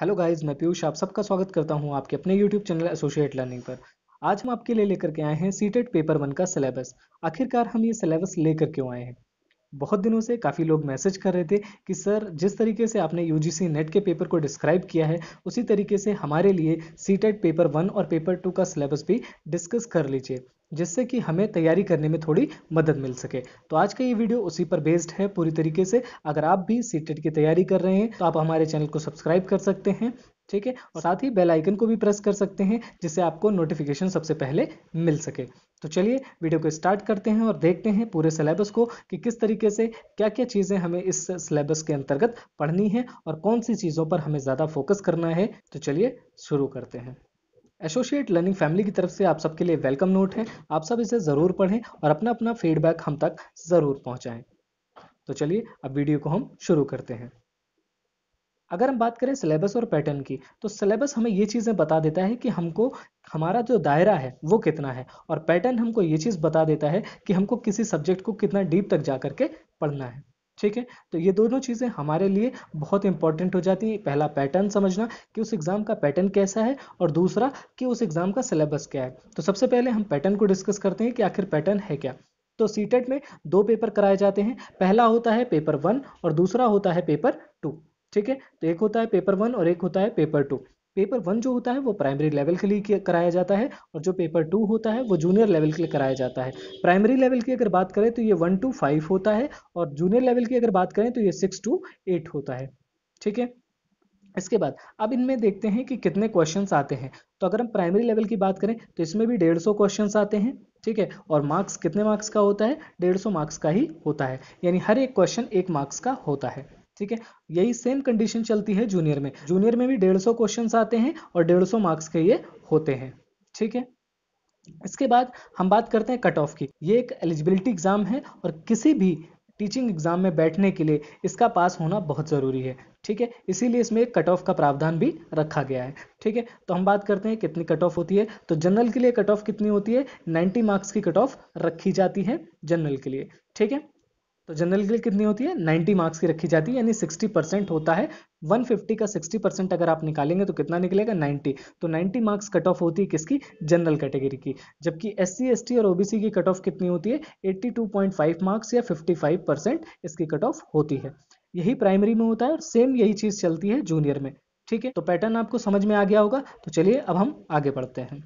Hello guys मैं पीयूष आप सबका स्वागत करता हूं आपके अपने यूट्यूब चैनल एसोसिएट लर्निंग पर आज हम आपके लिए लेकर के आए हैं सीटेट पेपर वन का सिलेबस आखिरकार हम ये सिलेबस लेकर क्यों आए हैं बहुत दिनों से काफ़ी लोग मैसेज कर रहे थे कि सर जिस तरीके से आपने यू नेट के पेपर को डिस्क्राइब किया है उसी तरीके से हमारे लिए सीटेट पेपर वन और पेपर टू का सिलेबस भी डिस्कस कर लीजिए जिससे कि हमें तैयारी करने में थोड़ी मदद मिल सके तो आज का ये वीडियो उसी पर बेस्ड है पूरी तरीके से अगर आप भी सी e की तैयारी कर रहे हैं तो आप हमारे चैनल को सब्सक्राइब कर सकते हैं ठीक है और साथ ही बेल आइकन को भी प्रेस कर सकते हैं जिससे आपको नोटिफिकेशन सबसे पहले मिल सके तो चलिए वीडियो को स्टार्ट करते हैं और देखते हैं पूरे सिलेबस को कि किस तरीके से क्या क्या चीज़ें हमें इस सिलेबस के अंतर्गत पढ़नी है और कौन सी चीज़ों पर हमें ज़्यादा फोकस करना है तो चलिए शुरू करते हैं एसोसिएट लर्निंग फैमिली की तरफ से आप सबके लिए वेलकम नोट है आप सब इसे ज़रूर पढ़ें और अपना अपना फीडबैक हम तक ज़रूर पहुंचाएं तो चलिए अब वीडियो को हम शुरू करते हैं अगर हम बात करें सिलेबस और पैटर्न की तो सिलेबस हमें ये चीज़ें बता देता है कि हमको हमारा जो दायरा है वो कितना है और पैटर्न हमको ये चीज़ बता देता है कि हमको किसी सब्जेक्ट को कितना डीप तक जा करके पढ़ना है ठीक है तो ये दोनों चीज़ें हमारे लिए बहुत इंपॉर्टेंट हो जाती हैं पहला पैटर्न समझना कि उस एग्ज़ाम का पैटर्न कैसा है और दूसरा कि उस एग्ज़ाम का सिलेबस क्या है तो सबसे पहले हम पैटर्न को डिस्कस करते हैं कि आखिर पैटर्न है क्या तो सीटेट e में दो पेपर कराए जाते हैं पहला होता है पेपर वन और दूसरा होता है पेपर टू ठीक है तो एक होता है पेपर वन और एक होता है पेपर टू पेपर वन जो होता है वो प्राइमरी लेवल के लिए कराया जाता है और जो पेपर टू होता है वो जूनियर लेवल के लिए कराया जाता है प्राइमरी लेवल की अगर बात करें तो ये वन टू फाइव होता है और जूनियर लेवल की अगर बात करें तो ये सिक्स टू एट होता है ठीक है इसके बाद अब इनमें देखते हैं कि कितने क्वेश्चन आते हैं तो अगर हम प्राइमरी लेवल की बात करें तो इसमें भी डेढ़ सौ क्वेश्चन आते हैं ठीक है और मार्क्स कितने मार्क्स का होता है डेढ़ सौ मार्क्स का ही होता है यानी हर एक क्वेश्चन एक मार्क्स का होता है ठीक है यही सेम कंडीशन चलती है जूनियर में जूनियर में भी डेढ़ सौ क्वेश्चन आते हैं और डेढ़ सौ मार्क्स के ये होते हैं ठीक है इसके बाद हम बात करते हैं कट ऑफ की ये एक एलिजिबिलिटी एग्जाम है और किसी भी टीचिंग एग्जाम में बैठने के लिए इसका पास होना बहुत ज़रूरी है ठीक है इसीलिए इसमें एक कट ऑफ का प्रावधान भी रखा गया है ठीक है तो हम बात करते हैं कितनी कट ऑफ होती है तो जनरल के लिए कट ऑफ कितनी होती है 90 मार्क्स की कट ऑफ रखी जाती है जनरल के लिए ठीक है तो जनरल के लिए कितनी होती है 90 मार्क्स की रखी जाती है यानी 60 परसेंट होता है 150 का 60 परसेंट अगर आप निकालेंगे तो कितना निकलेगा 90 तो 90 मार्क्स कट ऑफ होती है किसकी जनरल कैटेगरी की जबकि एस सी और ओबीसी की कट ऑफ कितनी होती है 82.5 मार्क्स या 55 परसेंट इसकी कट ऑफ होती है यही प्राइमरी में होता है और सेम यही चीज़ चलती है जूनियर में ठीक है तो पैटर्न आपको समझ में आ गया होगा तो चलिए अब हम आगे बढ़ते हैं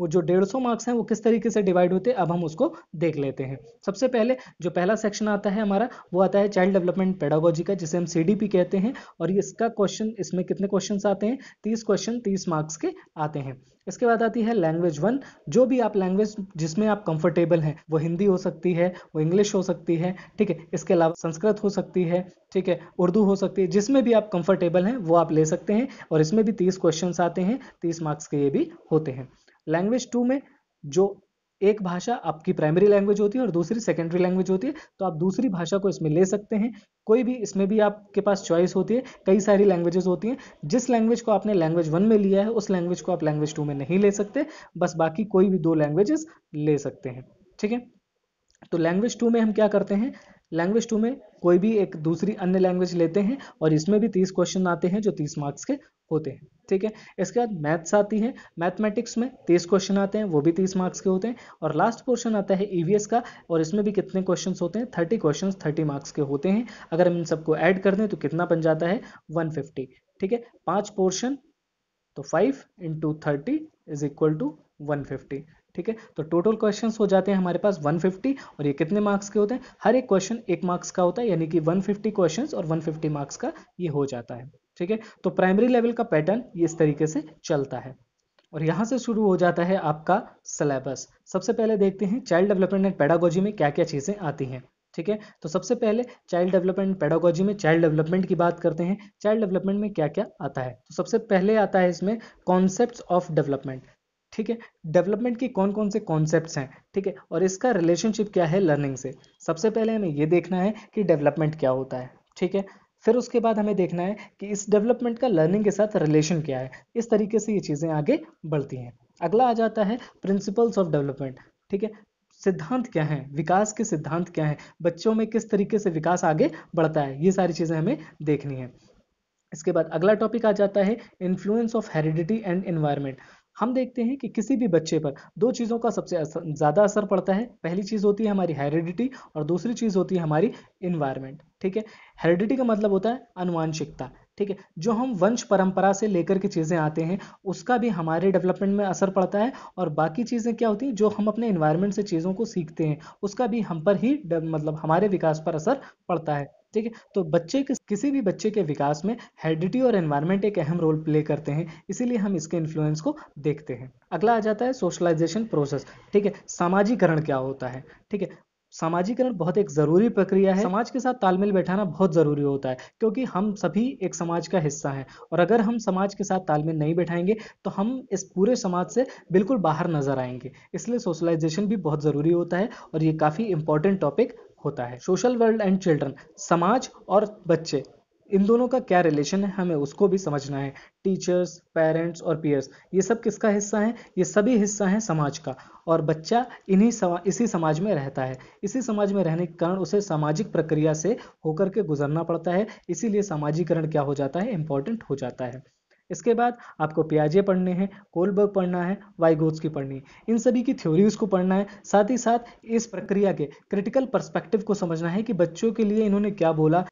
वो जो डेढ़ सौ मार्क्स हैं वो किस तरीके से डिवाइड होते हैं अब हम उसको देख लेते हैं सबसे पहले जो पहला सेक्शन आता है हमारा वो आता है चाइल्ड डेवलपमेंट पेडागोजी का जिसे हम सी कहते हैं और इसका क्वेश्चन इसमें कितने क्वेश्चन आते हैं तीस क्वेश्चन तीस मार्क्स के आते हैं इसके बाद आती है लैंग्वेज वन जो भी आप लैंग्वेज जिसमें आप कंफर्टेबल हैं वो हिंदी हो सकती है वो इंग्लिश हो सकती है ठीक है इसके अलावा संस्कृत हो सकती है ठीक है उर्दू हो सकती है जिसमें भी आप कंफर्टेबल हैं वो आप ले सकते हैं और इसमें भी तीस क्वेश्चन आते हैं तीस मार्क्स के ये भी होते हैं लैंग्वेज टू में जो एक भाषा आपकी प्राइमरी लैंग्वेज होती है और दूसरी सेकेंडरी लैंग्वेज होती है तो आप दूसरी भाषा को इसमें ले सकते हैं कोई भी इसमें भी आपके पास चॉइस होती है कई सारी लैंग्वेजेस होती हैं जिस लैंग्वेज को आपने लैंग्वेज वन में लिया है उस लैंग्वेज को आप लैंग्वेज टू में नहीं ले सकते बस बाकी कोई भी दो लैंग्वेजेस ले सकते हैं ठीक है तो लैंग्वेज टू में हम क्या करते हैं लैंग्वेज टू में कोई भी एक दूसरी अन्य लैंग्वेज लेते हैं और इसमें भी तीस क्वेश्चन आते हैं जो तीस मार्क्स के होते हैं ठीक है इसके बाद मैथ्स आती है मैथमेटिक्स में तीस क्वेश्चन आते हैं वो भी तीस मार्क्स के होते हैं और लास्ट पोर्शन आता है ईवीएस e का और इसमें भी कितने क्वेश्चन होते हैं थर्टी क्वेश्चन थर्टी मार्क्स के होते हैं अगर हम इन सबको ऐड कर दें तो कितना बन जाता है वन ठीक है पाँच पोर्शन तो five into thirty is equal to one fifty ठीक है तो टोटल क्वेश्चन हो जाते हैं हमारे पास 150 और ये कितने मार्क्स के होते हैं हर एक क्वेश्चन एक मार्क्स का होता है यानी कि 150 क्वेश्चंस और 150 मार्क्स का ये हो जाता है ठीक है तो प्राइमरी लेवल का पैटर्न इस तरीके से चलता है और यहां से शुरू हो जाता है आपका सिलेबस सबसे पहले देखते हैं चाइल्ड डेवलपमेंट एंड पेडागोजी में क्या क्या चीज़ें आती हैं ठीक है तो सबसे पहले चाइल्ड डेवलपमेंट पेडागोजी में चाइल्ड डेवलपमेंट की बात करते हैं चाइल्ड डेवलपमेंट में क्या क्या आता है तो सबसे पहले आता है इसमें कॉन्सेप्ट ऑफ डेवलपमेंट ठीक है डेवलपमेंट के कौन कौन से कॉन्सेप्ट हैं ठीक है और इसका रिलेशनशिप क्या है लर्निंग से सबसे पहले हमें यह देखना है कि डेवलपमेंट क्या होता है ठीक है फिर उसके बाद हमें देखना है कि इस डेवलपमेंट का लर्निंग के साथ रिलेशन क्या है इस तरीके से ये चीज़ें आगे बढ़ती हैं अगला आ जाता है प्रिंसिपल्स ऑफ डेवलपमेंट ठीक है सिद्धांत क्या है विकास के सिद्धांत क्या है बच्चों में किस तरीके से विकास आगे बढ़ता है ये सारी चीज़ें हमें देखनी है इसके बाद अगला टॉपिक आ जाता है influence of heredity and environment हम देखते हैं कि किसी भी बच्चे पर दो चीज़ों का सबसे ज़्यादा असर पड़ता है पहली चीज़ होती है हमारी हेरिडिटी और दूसरी चीज़ होती है हमारी इन्वायरमेंट ठीक है हेरिडिटी का मतलब होता है अनुवांशिकता ठीक है जो हम वंश परंपरा से लेकर के चीज़ें आते हैं उसका भी हमारे डेवलपमेंट में असर पड़ता है और बाकी चीज़ें क्या होती हैं जो हम अपने इन्वायरमेंट से चीज़ों को सीखते हैं उसका भी हम पर ही मतलब हमारे विकास पर असर पड़ता है ठीक है तो बच्चे के किसी भी बच्चे के विकास में हेडिटी और एनवायरमेंट एक अहम रोल प्ले करते हैं इसीलिए हम इसके इन्फ्लुएंस को देखते हैं अगला आ जाता है सोशलाइजेशन प्रोसेस ठीक है सामाजिकरण क्या होता है ठीक है समाजीकरण बहुत एक ज़रूरी प्रक्रिया है समाज के साथ तालमेल बैठाना बहुत ज़रूरी होता है क्योंकि हम सभी एक समाज का हिस्सा हैं और अगर हम समाज के साथ तालमेल नहीं बैठाएंगे तो हम इस पूरे समाज से बिल्कुल बाहर नजर आएंगे इसलिए सोशलाइजेशन भी बहुत ज़रूरी होता है और ये काफ़ी इंपॉर्टेंट टॉपिक होता है सोशल वर्ल्ड एंड चिल्ड्रन समाज और बच्चे इन दोनों का क्या रिलेशन है हमें उसको भी समझना है टीचर्स पेरेंट्स और पीयर्स ये सब किसका हिस्सा है ये सभी हिस्सा है समाज का और बच्चा इन्हीं समा, इसी समाज में रहता है इसी समाज में रहने के कारण उसे सामाजिक प्रक्रिया से होकर के गुजरना पड़ता है इसीलिए सामाजिकरण क्या हो जाता है इंपॉर्टेंट हो जाता है इसके बाद आपको प्याजे पढ़ने हैं कोलबर्ग पढ़ना है वाइगोट्स की पढ़नी है इन सभी की थ्योरीज को पढ़ना है साथ ही साथ इस प्रक्रिया के क्रिटिकल पर्सपेक्टिव को समझना है कि बच्चों के लिए इन्होंने क्या बोला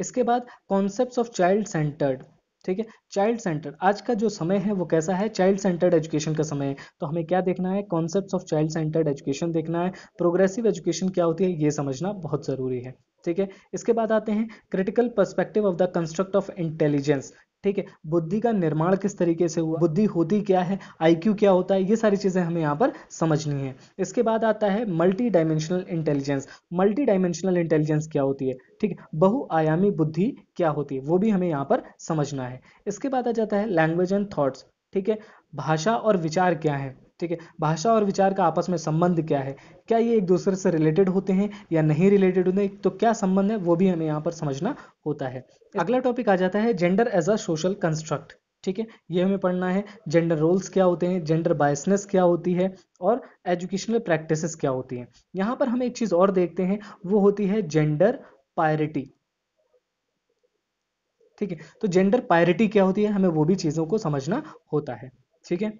इसके बाद कॉन्सेप्ट ऑफ चाइल्ड सेंटर्ड ठीक है चाइल्ड सेंटर आज का जो समय है वो कैसा है चाइल्ड सेंटर्ड एजुकेशन का समय है तो हमें क्या देखना है concept of child centred education देखना है प्रोग्रेसिव एजुकेशन क्या होती है ये समझना बहुत ज़रूरी है ठीक है इसके बाद आते हैं critical perspective of the construct of intelligence ठीक है बुद्धि का निर्माण किस तरीके से हुआ बुद्धि होती क्या है आईक्यू क्या होता है ये सारी चीज़ें हमें यहाँ पर समझनी है इसके बाद आता है multi dimensional intelligence multi dimensional intelligence क्या होती है ठीक है बहुआयामी बुद्धि क्या होती है वो भी हमें यहाँ पर समझना है इसके बाद आ जाता है लैंग्वेज एंड थॉट्स ठीक है भाषा और विचार क्या है ठीक है भाषा और विचार का आपस में संबंध क्या है क्या ये एक दूसरे से रिलेटेड होते हैं या नहीं रिलेटेड होते हैं तो क्या संबंध है वो भी हमें यहाँ पर समझना होता है अगला टॉपिक आ जाता है gender as a social construct ठीक है ये हमें पढ़ना है जेंडर रोल्स क्या होते हैं जेंडर बायसनेस क्या होती है और एजुकेशनल प्रैक्टिसेस क्या होती हैं यहाँ पर हम एक चीज़ और देखते हैं वो होती है जेंडर पायरिटी ठीक है तो जेंडर पायरिटी क्या होती है हमें वो भी चीज़ों को समझना होता है ठीक है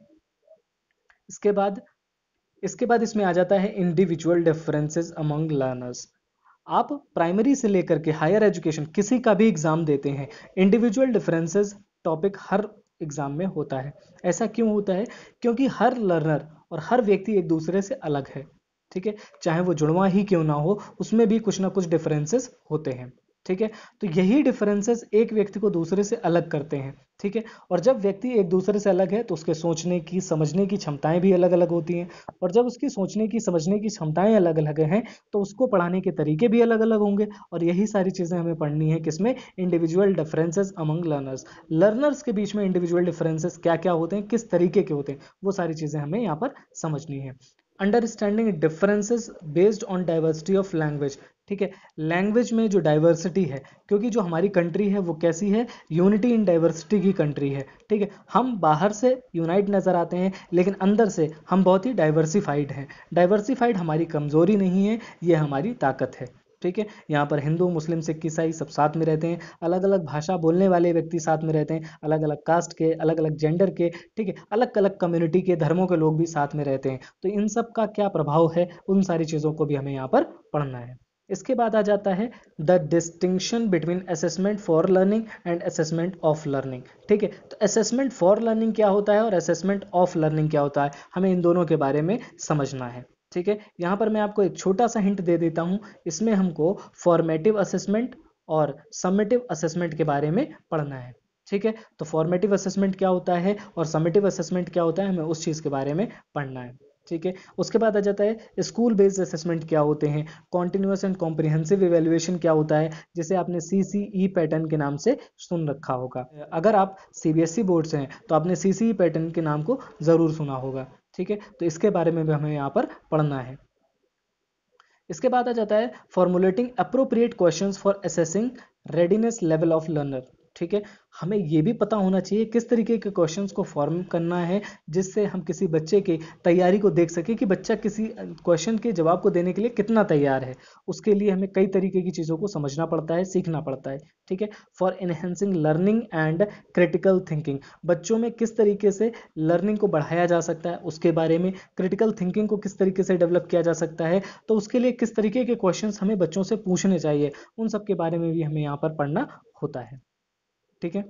इसके बाद इसके बाद इसमें आ जाता है इंडिविजुअल डिफरेंसेस अमंग लर्नर्स आप प्राइमरी से लेकर के हायर एजुकेशन किसी का भी एग्ज़ाम देते हैं इंडिविजुअल डिफरेंसेस टॉपिक हर एग्ज़ाम में होता है ऐसा क्यों होता है क्योंकि हर लर्नर और हर व्यक्ति एक दूसरे से अलग है ठीक है चाहे वो जुड़वा ही क्यों ना हो उसमें भी कुछ ना कुछ डिफरेंसेस होते हैं ठीक है तो यही डिफरेंसेस एक व्यक्ति को दूसरे से अलग करते हैं ठीक है और जब व्यक्ति एक दूसरे से अलग है तो उसके सोचने की समझने की क्षमताएं भी अलग अलग होती हैं और जब उसकी सोचने की समझने की क्षमताएं अलग अलग हैं तो उसको पढ़ाने के तरीके भी अलग अलग होंगे और यही सारी चीज़ें हमें पढ़नी है किसमें individual differences among learners learners के बीच में इंडिविजुअल डिफरेंसेस क्या क्या होते हैं किस तरीके के होते हैं वो सारी चीज़ें हमें यहाँ पर समझनी है understanding differences based on diversity of language ठीक है लैंग्वेज में जो डाइवर्सिटी है क्योंकि जो हमारी कंट्री है वो कैसी है यूनिटी इन डाइवर्सिटी की कंट्री है ठीक है हम बाहर से यूनाइट नज़र आते हैं लेकिन अंदर से हम बहुत ही डाइवर्सिफाइड हैं डाइवर्सिफाइड हमारी कमज़ोरी नहीं है ये हमारी ताकत है ठीक है यहाँ पर हिंदू मुस्लिम सिख ईसाई सब साथ में रहते हैं अलग अलग भाषा बोलने वाले व्यक्ति साथ में रहते हैं अलग अलग कास्ट के अलग अलग जेंडर के ठीक है अलग अलग कम्युनिटी के धर्मों के लोग भी साथ में रहते हैं तो इन सब का क्या प्रभाव है उन सारी चीज़ों को भी हमें यहाँ पर पढ़ना है इसके बाद आ जाता है the distinction between assessment for learning and assessment of learning ठीक है तो असेसमेंट फॉर लर्निंग क्या होता है और असेसमेंट ऑफ लर्निंग क्या होता है हमें इन दोनों के बारे में समझना है ठीक है यहाँ पर मैं आपको एक छोटा सा हिंट दे देता हूँ इसमें हमको फॉर्मेटिव असेसमेंट और समेटिव असेसमेंट के बारे में पढ़ना है ठीक है तो फॉर्मेटिव असेसमेंट क्या होता है और समेटिव असेसमेंट क्या होता है हमें उस चीज़ के बारे में पढ़ना है ठीक है उसके बाद आ जाता है स्कूल बेस्ड असेसमेंट क्या होते हैं कॉन्टिन्यूस एंड कॉम्प्रिहेंसिव इवेल्युएशन क्या होता है जिसे आपने सी सी ई पैटर्न के नाम से सुन रखा होगा अगर आप C B S E board से हैं तो आपने सी सी ई पैटर्न के नाम को ज़रूर सुना होगा ठीक है तो इसके बारे में भी हमें यहाँ पर पढ़ना है इसके बाद आ जाता है formulating appropriate question for assessing readiness level of learner ठीक है हमें ये भी पता होना चाहिए किस तरीके के क्वेश्चन को फॉर्म करना है जिससे हम किसी बच्चे की तैयारी को देख सकें कि बच्चा किसी क्वेश्चन के जवाब को देने के लिए कितना तैयार है उसके लिए हमें कई तरीके की चीज़ों को समझना पड़ता है सीखना पड़ता है ठीक है for enhancing learning and critical thinking बच्चों में किस तरीके से लर्निंग को बढ़ाया जा सकता है उसके बारे में क्रिटिकल थिंकिंग को किस तरीके से डेवलप किया जा सकता है तो उसके लिए किस तरीके के क्वेश्चन हमें बच्चों से पूछने चाहिए उन सब के बारे में भी हमें यहाँ पर पढ़ना होता है ठीक है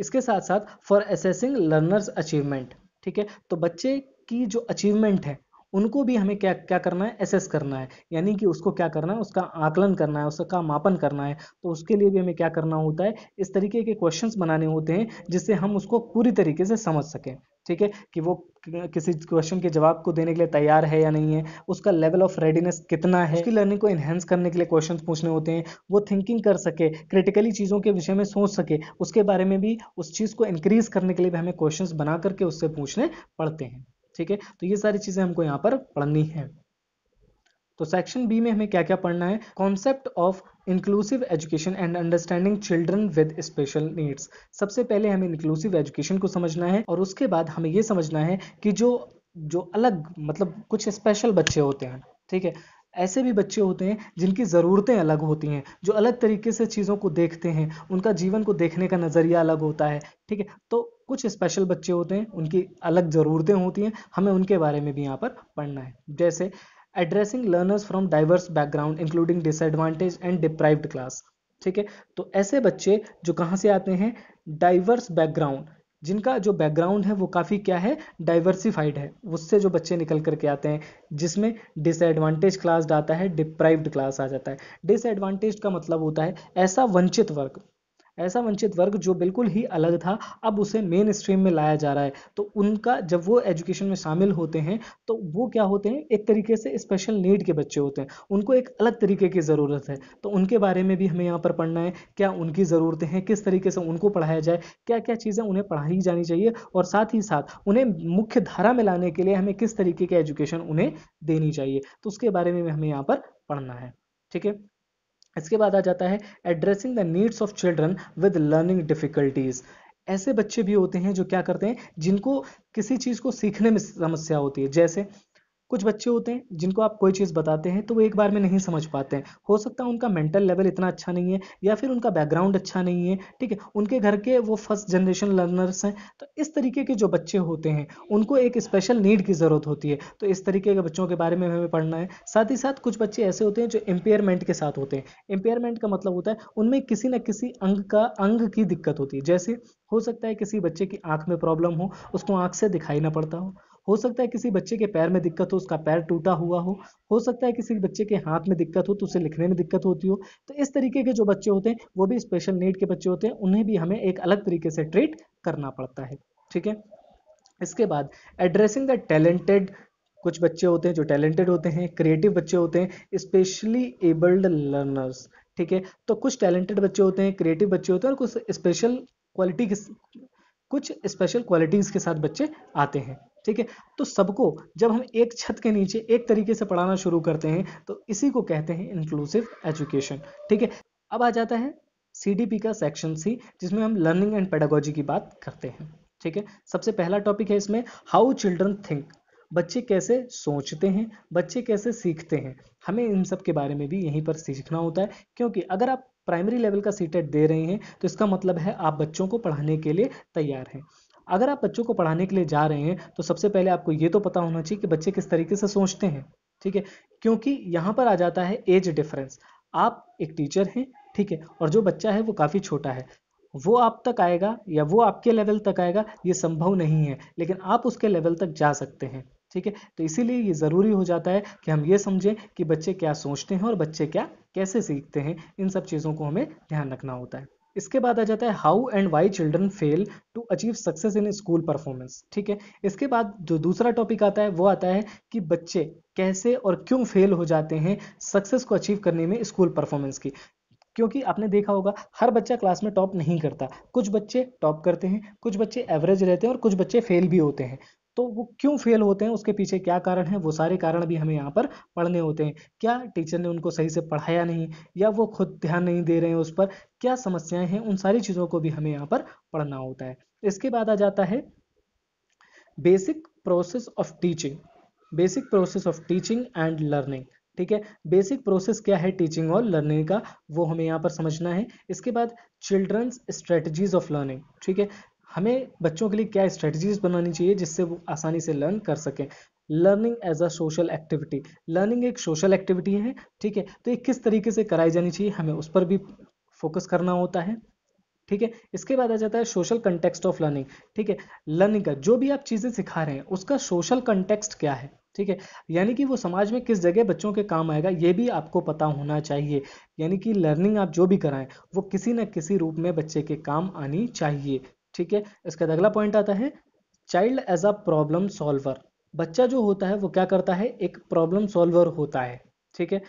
इसके साथ साथ फॉर असेसिंग लर्नर्स अचीवमेंट ठीक है तो बच्चे की जो अचीवमेंट है उनको भी हमें क्या क्या करना है एसेस करना है यानी कि उसको क्या करना है उसका आकलन करना है उसका मापन करना है तो उसके लिए भी हमें क्या करना होता है इस तरीके के क्वेश्चंस बनाने होते हैं जिससे हम उसको पूरी तरीके से समझ सकें ठीक है कि वो किसी क्वेश्चन के जवाब को देने के लिए तैयार है या नहीं है उसका लेवल ऑफ रेडीनेस कितना है उसकी लर्निंग को इन्हेंस करने के लिए क्वेश्चंस पूछने होते हैं वो थिंकिंग कर सके क्रिटिकली चीज़ों के विषय में सोच सके उसके बारे में भी उस चीज़ को इंक्रीज करने के लिए भी हमें क्वेश्चन बना करके उससे पूछने पड़ते हैं ठीक है तो ये सारी चीज़ें हमको यहाँ पर पढ़नी है तो सेक्शन बी में हमें क्या क्या पढ़ना है concept of inclusive education and understanding children with special needs सबसे पहले हमें इंक्लूसिव एजुकेशन को समझना है और उसके बाद हमें ये समझना है कि जो जो अलग मतलब कुछ स्पेशल बच्चे होते हैं ठीक है ऐसे भी बच्चे होते हैं जिनकी ज़रूरतें अलग होती हैं जो अलग तरीके से चीज़ों को देखते हैं उनका जीवन को देखने का नज़रिया अलग होता है ठीक है तो कुछ स्पेशल बच्चे होते हैं उनकी अलग ज़रूरतें होती हैं हमें उनके बारे में भी यहाँ पर पढ़ना है जैसे addressing learners from diverse background including disadvantage and deprived class ठीक है तो ऐसे बच्चे जो कहाँ से आते हैं डाइवर्स बैकग्राउंड जिनका जो बैकग्राउंड है वो काफ़ी क्या है डाइवर्सिफाइड है उससे जो बच्चे निकल करके आते हैं जिसमें डिसएडवांटेज क्लास आता है डिप्राइव्ड क्लास आ जाता है डिसएडवांटेज का मतलब होता है ऐसा वंचित वर्ग ऐसा वंचित वर्ग जो बिल्कुल ही अलग था अब उसे मेन स्ट्रीम में लाया जा रहा है तो उनका जब वो एजुकेशन में शामिल होते हैं तो वो क्या होते हैं एक तरीके से स्पेशल नीड के बच्चे होते हैं उनको एक अलग तरीके की ज़रूरत है तो उनके बारे में भी हमें यहाँ पर पढ़ना है क्या उनकी ज़रूरतें हैं किस तरीके से उनको पढ़ाया जाए क्या क्या चीज़ें उन्हें पढ़ाई जानी चाहिए और साथ ही साथ उन्हें मुख्य धारा में लाने के लिए हमें किस तरीके की एजुकेशन उन्हें देनी चाहिए तो उसके बारे में हमें यहाँ पर पढ़ना है ठीक है इसके बाद आ जाता है addressing the needs of children with learning difficulties ऐसे बच्चे भी होते हैं जो क्या करते हैं जिनको किसी चीज़ को सीखने में समस्या होती है जैसे कुछ बच्चे होते हैं जिनको आप कोई चीज़ बताते हैं तो वो एक बार में नहीं समझ पाते हैं हो सकता है उनका मेंटल लेवल इतना अच्छा नहीं है या फिर उनका बैकग्राउंड अच्छा नहीं है ठीक है उनके घर के वो फर्स्ट जनरेशन लर्नर्स हैं तो इस तरीके के जो बच्चे होते हैं उनको एक स्पेशल नीड की ज़रूरत होती है तो इस तरीके के बच्चों के बारे में हमें पढ़ना है साथ ही साथ कुछ बच्चे ऐसे होते हैं जो एम्पेयरमेंट के साथ होते हैं एम्पेयरमेंट का मतलब होता है उनमें किसी न किसी अंग का अंग की दिक्कत होती है जैसे हो सकता है किसी बच्चे की आँख में प्रॉब्लम हो उसको आँख से दिखाई ना पड़ता हो हो सकता है किसी बच्चे के पैर में दिक्कत हो उसका पैर टूटा हुआ हो हो सकता है किसी बच्चे के हाथ में दिक्कत हो तो उसे लिखने में दिक्कत होती हो तो इस तरीके के जो बच्चे होते हैं वो भी स्पेशल नीड के बच्चे होते हैं उन्हें भी हमें एक अलग तरीके से ट्रीट करना पड़ता है ठीक है इसके बाद एड्रेसिंग द टैलेंटेड कुछ बच्चे होते हैं जो टैलेंटेड होते हैं क्रिएटिव बच्चे होते हैं स्पेशली एबल्ड लर्नर्स ठीक है तो कुछ टैलेंटेड बच्चे होते हैं क्रिएटिव बच्चे होते हैं और कुछ स्पेशल क्वालिटी कुछ स्पेशल क्वालिटीज़ के साथ बच्चे आते हैं ठीक है तो सबको जब हम एक छत के नीचे एक तरीके से पढ़ाना शुरू करते हैं तो इसी को कहते हैं इंक्लूसिव एजुकेशन ठीक है अब आ जाता है सी का सेक्शन सी जिसमें हम लर्निंग एंड पेडागोजी की बात करते हैं ठीक है सबसे पहला टॉपिक है इसमें हाउ चिल्ड्रन थिंक बच्चे कैसे सोचते हैं बच्चे कैसे सीखते हैं हमें इन सब के बारे में भी यहीं पर सीखना होता है क्योंकि अगर आप प्राइमरी लेवल का सीटेट दे रहे हैं तो इसका मतलब है आप बच्चों को पढ़ाने के लिए तैयार हैं अगर आप बच्चों को पढ़ाने के लिए जा रहे हैं तो सबसे पहले आपको ये तो पता होना चाहिए कि बच्चे किस तरीके से सोचते हैं ठीक है क्योंकि यहाँ पर आ जाता है एज डिफरेंस आप एक टीचर हैं ठीक है और जो बच्चा है वो काफ़ी छोटा है वो आप तक आएगा या वो आपके लेवल तक आएगा ये संभव नहीं है लेकिन आप उसके लेवल तक जा सकते हैं ठीक है तो इसीलिए ये ज़रूरी हो जाता है कि हम ये समझें कि बच्चे क्या सोचते हैं और बच्चे क्या कैसे सीखते हैं इन सब चीज़ों को हमें ध्यान रखना होता है इसके बाद आ जाता है how and why children fail to achieve success in school performance ठीक है इसके बाद जो दूसरा टॉपिक आता है वो आता है कि बच्चे कैसे और क्यों फेल हो जाते हैं सक्सेस को अचीव करने में स्कूल परफॉर्मेंस की क्योंकि आपने देखा होगा हर बच्चा क्लास में टॉप नहीं करता कुछ बच्चे टॉप करते हैं कुछ बच्चे एवरेज रहते हैं और कुछ बच्चे फेल भी होते हैं तो वो क्यों फेल होते हैं उसके पीछे क्या कारण है वो सारे कारण भी हमें यहाँ पर पढ़ने होते हैं क्या टीचर ने उनको सही से पढ़ाया नहीं या वो खुद ध्यान नहीं दे रहे हैं उस पर क्या समस्याएं हैं उन सारी चीज़ों को भी हमें यहाँ पर पढ़ना होता है इसके बाद आ जाता है basic process of teaching basic process of teaching and learning ठीक है बेसिक प्रोसेस क्या है टीचिंग और लर्निंग का वो हमें यहाँ पर समझना है इसके बाद चिल्ड्रंस स्ट्रेटजीज ऑफ लर्निंग ठीक है हमें बच्चों के लिए क्या स्ट्रेटजीज बनानी चाहिए जिससे वो आसानी से लर्न कर सकें learning as a social activity learning एक सोशल एक्टिविटी है ठीक है तो ये किस तरीके से कराई जानी चाहिए हमें उस पर भी फोकस करना होता है ठीक है इसके बाद आ जाता है सोशल कंटेक्सट ऑफ लर्निंग ठीक है लर्निंग का जो भी आप चीज़ें सिखा रहे हैं उसका सोशल कंटेक्स्ट क्या है ठीक है यानी कि वो समाज में किस जगह बच्चों के काम आएगा ये भी आपको पता होना चाहिए यानी कि लर्निंग आप जो भी कराएं वो किसी न किसी रूप में बच्चे के काम आनी चाहिए ठीक है इसके बाद अगला पॉइंट आता है child as a problem solver बच्चा जो होता है वो क्या करता है एक प्रॉब्लम सॉल्वर होता है ठीक है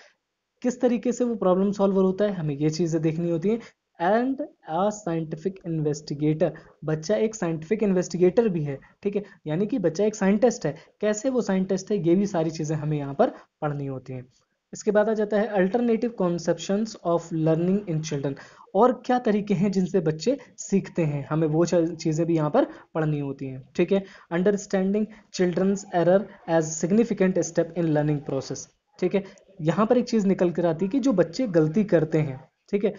किस तरीके से वो प्रॉब्लम सॉल्वर होता है हमें ये चीज़ें देखनी होती है एंड अ साइंटिफिक इन्वेस्टिगेटर बच्चा एक साइंटिफिक इन्वेस्टिगेटर भी है ठीक है यानी कि बच्चा एक साइंटिस्ट है कैसे वो साइंटिस्ट है ये भी सारी चीज़ें हमें यहाँ पर पढ़नी होती हैं इसके बाद आ जाता है alternative conception of learning in children और क्या तरीके हैं जिनसे बच्चे सीखते हैं हमें वो चीज़ें भी यहाँ पर पढ़नी होती हैं ठीक है understanding children's error as significant step in learning process ठीक है यहाँ पर एक चीज़ निकल कर आती है कि जो बच्चे गलती करते हैं ठीक है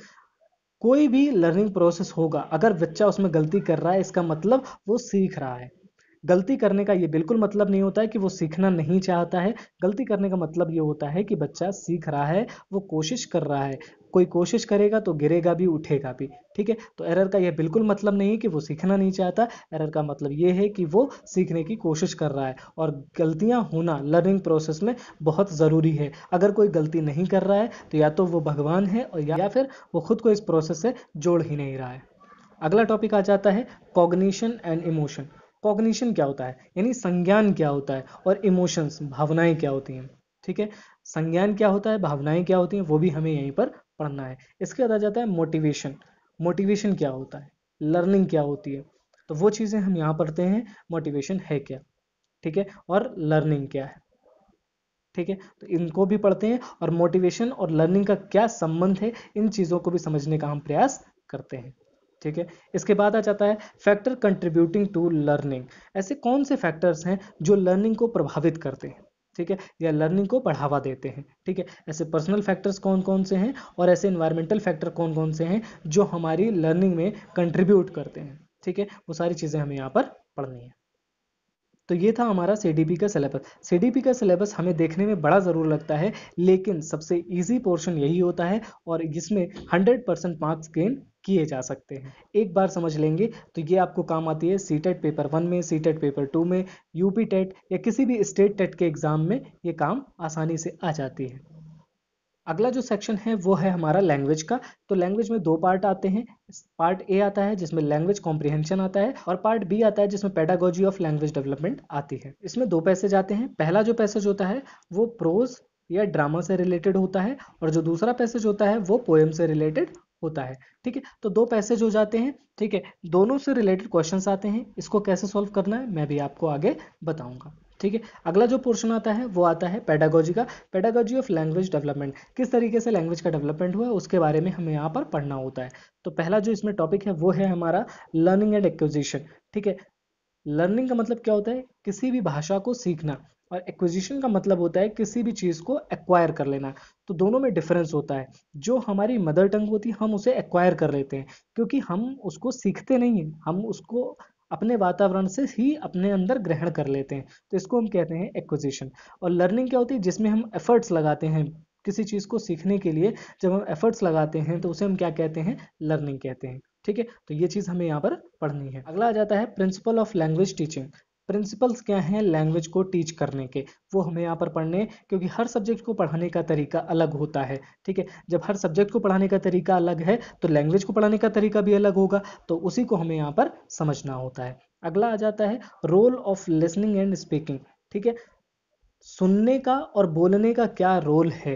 कोई भी लर्निंग प्रोसेस होगा अगर बच्चा उसमें गलती कर रहा है इसका मतलब वो सीख रहा है गलती करने का ये बिल्कुल मतलब नहीं होता है कि वो सीखना नहीं चाहता है गलती करने का मतलब ये होता है कि बच्चा सीख रहा है वो कोशिश कर रहा है कोई कोशिश करेगा तो गिरेगा भी उठेगा भी ठीक है तो एरर का यह बिल्कुल मतलब नहीं है कि वो सीखना नहीं चाहता एरर का मतलब ये है कि वो सीखने की कोशिश कर रहा है और गलतियां होना लर्निंग प्रोसेस में बहुत ज़रूरी है अगर कोई गलती नहीं कर रहा है तो या तो वो भगवान है और या फिर वो खुद को इस प्रोसेस से जोड़ ही नहीं रहा है अगला टॉपिक आ जाता है कॉग्निशन एंड इमोशन कॉग्निशन क्या होता है यानी संज्ञान क्या होता है और इमोशंस भावनाएं क्या होती हैं ठीक है संज्ञान क्या होता है भावनाएं क्या होती हैं वो भी हमें यहीं पर पढ़ना है इसके बाद आ जाता है मोटिवेशन मोटिवेशन क्या होता है लर्निंग क्या होती है तो वो चीज़ें हम यहाँ पढ़ते हैं मोटिवेशन है क्या ठीक है और लर्निंग क्या है ठीक है तो इनको भी पढ़ते हैं और मोटिवेशन और लर्निंग का क्या संबंध है इन चीज़ों को भी समझने का हम प्रयास करते हैं ठीक है इसके बाद आ जाता है फैक्टर कंट्रीब्यूटिंग टू लर्निंग ऐसे कौन से फैक्टर्स हैं जो लर्निंग को प्रभावित करते हैं ठीक है या लर्निंग को बढ़ावा देते हैं ठीक है ऐसे पर्सनल फैक्टर्स कौन कौन से हैं और ऐसे इन्वायरमेंटल फैक्टर कौन कौन से हैं जो हमारी लर्निंग में कंट्रीब्यूट करते हैं ठीक है वो सारी चीज़ें हमें यहाँ पर पढ़नी है तो ये था हमारा सी का सिलेबस सी का सिलेबस हमें देखने में बड़ा ज़रूर लगता है लेकिन सबसे ईजी पोर्शन यही होता है और इसमें हंड्रेड परसेंट मार्क्स गेन किए जा सकते हैं एक बार समझ लेंगे तो ये आपको काम आती है सी टेट पेपर वन में सी टेट पेपर टू में यूपी टेट e या किसी भी स्टेट टेट e के एग्ज़ाम में ये काम आसानी से आ जाती है अगला जो सेक्शन है वो है हमारा लैंग्वेज का तो लैंग्वेज में दो पार्ट आते हैं पार्ट ए आता है जिसमें लैंग्वेज कॉम्प्रिहेंशन आता है और पार्ट बी आता है जिसमें पेडागोजी ऑफ लैंग्वेज डेवलपमेंट आती है इसमें दो पैसेज आते हैं पहला जो पैसेज होता है वो प्रोज या ड्रामा से रिलेटेड होता है और जो दूसरा पैसेज होता है वो पोएम से रिलेटेड होता है ठीक है तो दो पैसेज हो जाते हैं ठीक है दोनों से रिलेटेड क्वेश्चंस आते हैं इसको कैसे सॉल्व करना है मैं भी आपको आगे बताऊंगा ठीक है अगला जो पोर्शन आता है वो आता है पेडागोजी का पेडागोजी ऑफ लैंग्वेज डेवलपमेंट किस तरीके से लैंग्वेज का डेवलपमेंट हुआ उसके बारे में हमें यहाँ पर पढ़ना होता है तो पहला जो इसमें टॉपिक है वो है हमारा लर्निंग एंड एक्विजिशन ठीक है लर्निंग का मतलब क्या होता है किसी भी भाषा को सीखना और एक्विजिशन का मतलब होता है किसी भी चीज़ को एक्वायर कर लेना तो दोनों में डिफरेंस होता है जो हमारी मदर टंग होती है हम उसे एक्वायर कर लेते हैं क्योंकि हम उसको सीखते नहीं हैं हम उसको अपने वातावरण से ही अपने अंदर ग्रहण कर लेते हैं तो इसको हम कहते हैं एक्विजिशन और लर्निंग क्या होती है जिसमें हम एफर्ट्स लगाते हैं किसी चीज़ को सीखने के लिए जब हम एफर्ट्स लगाते हैं तो उसे हम क्या कहते हैं लर्निंग कहते हैं ठीक है तो ये चीज़ हमें यहाँ पर पढ़नी है अगला आ जाता है principle of language teaching principles क्या हैं लैंग्वेज को टीच करने के वो हमें यहाँ पर पढ़ने क्योंकि हर सब्जेक्ट को पढ़ाने का तरीका अलग होता है ठीक है जब हर सब्जेक्ट को पढ़ाने का तरीका अलग है तो लैंग्वेज को पढ़ाने का तरीका भी अलग होगा तो उसी को हमें यहाँ पर समझना होता है अगला आ जाता है role of listening and speaking ठीक है सुनने का और बोलने का क्या रोल है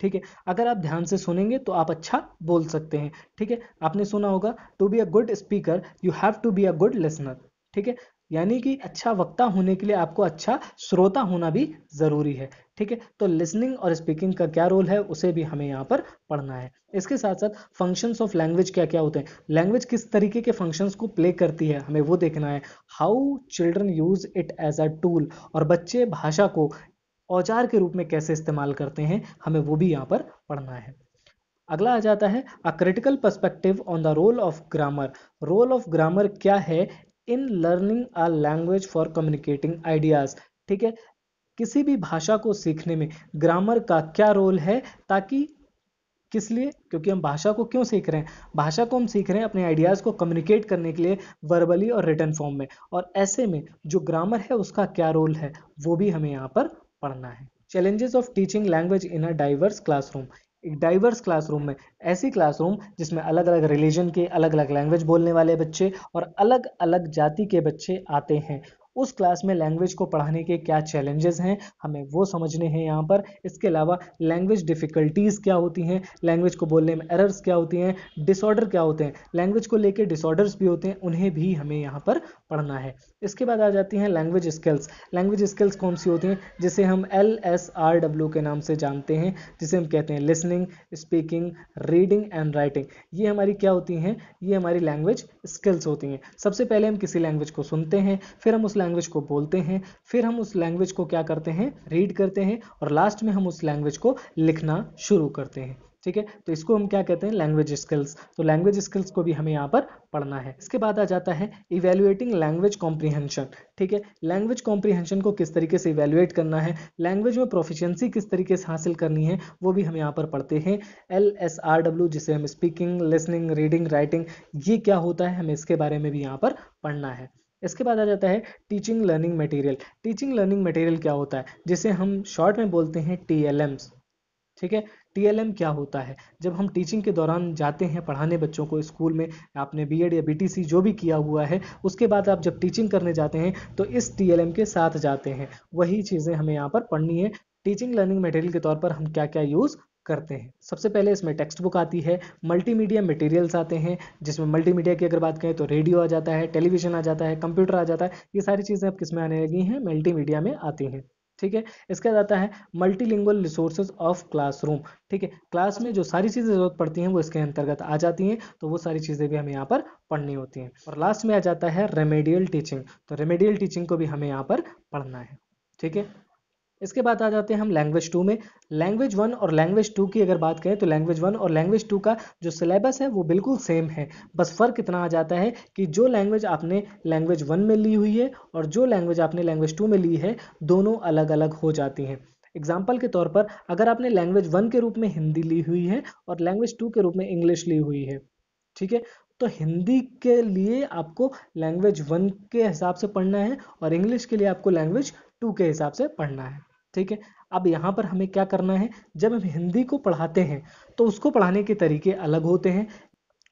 ठीक है अगर आप ध्यान से सुनेंगे तो आप अच्छा बोल सकते हैं ठीक है आपने सुना होगा to be a good speaker you have to be a good listener ठीक है यानी कि अच्छा वक्ता होने के लिए आपको अच्छा श्रोता होना भी ज़रूरी है ठीक है तो लिसनिंग और स्पीकिंग का क्या रोल है उसे भी हमें यहाँ पर पढ़ना है इसके साथ साथ फंक्शंस ऑफ लैंग्वेज क्या क्या होते हैं लैंग्वेज किस तरीके के फंक्शंस को प्ले करती है हमें वो देखना है how children use it as a tool और बच्चे भाषा को औजार के रूप में कैसे इस्तेमाल करते हैं हमें वो भी यहाँ पर पढ़ना है अगला आ जाता है a critical perspective on the role of grammar role of grammar क्या है in learning a language for communicating ideas ठीक है किसी भी भाषा को सीखने में ग्रामर का क्या रोल है ताकि किस लिए क्योंकि हम भाषा को क्यों सीख रहे हैं भाषा को हम सीख रहे हैं अपने आइडियाज़ को कम्युनिकेट करने के लिए वर्बली और रिटर्न फॉर्म में और ऐसे में जो ग्रामर है उसका क्या रोल है वो भी हमें यहाँ पर पढ़ना है challenges of teaching language in a diverse classroom एक डाइवर्स क्लासरूम में ऐसी क्लासरूम जिसमें अलग अलग रिलीजन के अलग अलग लैंग्वेज बोलने वाले बच्चे और अलग अलग जाति के बच्चे आते हैं उस क्लास में लैंग्वेज को पढ़ाने के क्या चैलेंजेस हैं हमें वो समझने हैं यहाँ पर इसके अलावा लैंग्वेज डिफ़िकल्टीज़ क्या होती हैं लैंग्वेज को बोलने में एरर्स क्या होती हैं डिसऑर्डर क्या होते हैं लैंग्वेज को लेके डिसऑर्डर्स भी होते हैं उन्हें भी हमें यहाँ पर पढ़ना है इसके बाद आ जाती हैं लैंग्वेज स्किल्स लैंग्वेज स्किल्स कौन सी होती हैं जिसे हम एल एस आर डब्ल्यू के नाम से जानते हैं जिसे हम कहते हैं listening speaking reading and writing ये हमारी क्या होती हैं ये हमारी लैंग्वेज स्किल्स होती हैं सबसे पहले हम किसी लैंग्वेज को सुनते हैं फिर हम उस लैंग्वेज को बोलते हैं फिर हम उस लैंग्वेज को क्या करते हैं रीड करते हैं और लास्ट में हम उस लैंग्वेज को लिखना शुरू करते हैं ठीक है तो इसको हम क्या कहते हैं लैंग्वेज स्किल्स तो लैंग्वेज स्किल्स को भी हमें यहाँ पर पढ़ना है इसके बाद आ जाता है इवेल्युएटिंग लैंग्वेज कॉम्प्रीहेंशन ठीक है लैंग्वेज कॉम्प्रीहेंशन को किस तरीके से इवेल्युएट करना है लैंग्वेज में प्रोफिशंसी किस तरीके से हासिल करनी है वो भी हम यहाँ पर पढ़ते हैं एल एस आर डब्ल्यू जिसे हम स्पीकिंग लिसनिंग रीडिंग राइटिंग ये क्या होता है हमें इसके बारे में भी यहाँ पर पढ़ना है इसके बाद आ जाता है teaching learning material teaching learning material क्या होता है जिसे हम शॉर्ट में बोलते हैं टी ठीक है टीएलएम क्या होता है जब हम टीचिंग के दौरान जाते हैं पढ़ाने बच्चों को स्कूल में आपने बी या बी जो भी किया हुआ है उसके बाद आप जब टीचिंग करने जाते हैं तो इस टीएलएम के साथ जाते हैं वही चीज़ें हमें यहाँ पर पढ़नी है टीचिंग लर्निंग मटेरियल के तौर पर हम क्या क्या यूज़ करते हैं सबसे पहले इसमें टेक्स्ट बुक आती है मल्टीमीडिया मटेरियल्स आते हैं जिसमें मल्टीमीडिया की अगर बात करें तो रेडियो आ जाता है टेलीविजन आ जाता है कंप्यूटर आ जाता है ये सारी चीज़ें अब किस में आने लगी हैं मल्टीमीडिया में आती हैं ठीक है इसका जाता है मल्टीलिंगुअल रिसोर्सेज ऑफ क्लासरूम ठीक है क्लास में जो सारी चीज़ें जरूरत पड़ती हैं वो इसके अंतर्गत आ जाती हैं तो वो सारी चीज़ें भी हमें यहाँ पर पढ़नी होती हैं और लास्ट में आ जाता है रेमेडियल टीचिंग तो रेमेडियल टीचिंग को भी हमें यहाँ पर पढ़ना है ठीक है इसके बाद आ जाते हैं हम लैंग्वेज टू में लैंग्वेज वन और लैंग्वेज टू की अगर बात करें तो लैंग्वेज वन और लैंग्वेज टू का जो सिलेबस है वो बिल्कुल सेम है बस फ़र्क इतना आ जाता है कि जो लैंग्वेज आपने लैंग्वेज वन में ली हुई है और जो लैंग्वेज आपने लैंग्वेज टू में ली है दोनों अलग अलग हो जाती हैं एग्जाम्पल के तौर पर अगर आपने लैंग्वेज वन के रूप में हिंदी ली हुई है और लैंग्वेज टू के रूप में इंग्लिश ली हुई है ठीक है तो हिंदी के लिए आपको लैंग्वेज वन के हिसाब से पढ़ना है और इंग्लिश के लिए आपको लैंग्वेज टू के हिसाब से पढ़ना है ठीक है अब यहाँ पर हमें क्या करना है जब हम हिंदी को पढ़ाते हैं तो उसको पढ़ाने के तरीके अलग होते हैं